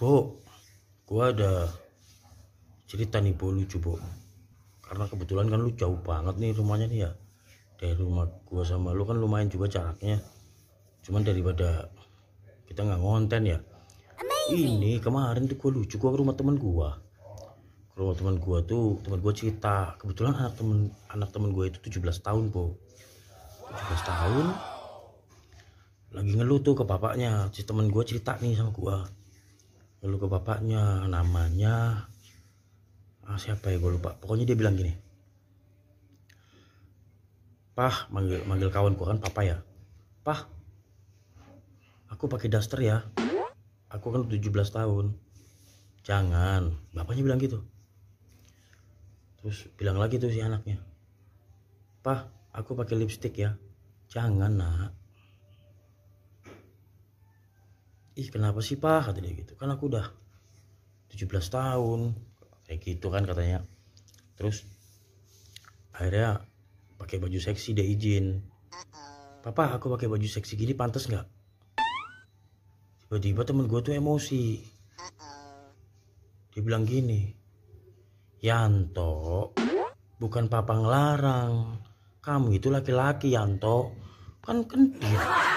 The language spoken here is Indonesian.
Uh-oh. gua ada cerita nih Bo lucu Bo. Karena kebetulan kan lu jauh banget nih rumahnya nih ya. Dari rumah gua sama lu kan lumayan juga jaraknya. Cuman daripada kita nggak ngonten ya. Amazing. Ini kemarin tuh gua lucu gua ke rumah temen gua. Ke rumah temen gua tuh temen gua cerita kebetulan anak temen anak temen gua itu 17 tahun Bo. 17 tahun lagi ngeluh tuh ke bapaknya si temen gue cerita nih sama gue ngeluh ke bapaknya namanya ah, siapa ya gue lupa pokoknya dia bilang gini pah manggil manggil kawan gue kan papa ya pah aku pakai daster ya aku kan 17 tahun jangan bapaknya bilang gitu terus bilang lagi tuh si anaknya pah aku pakai lipstick ya jangan nak ih kenapa sih pak kata dia gitu kan aku udah 17 tahun kayak gitu kan katanya terus akhirnya pakai baju seksi dia izin papa aku pakai baju seksi gini pantas nggak tiba-tiba temen gue tuh emosi dia bilang gini Yanto bukan papa ngelarang kamu itu laki-laki Yanto kan kentir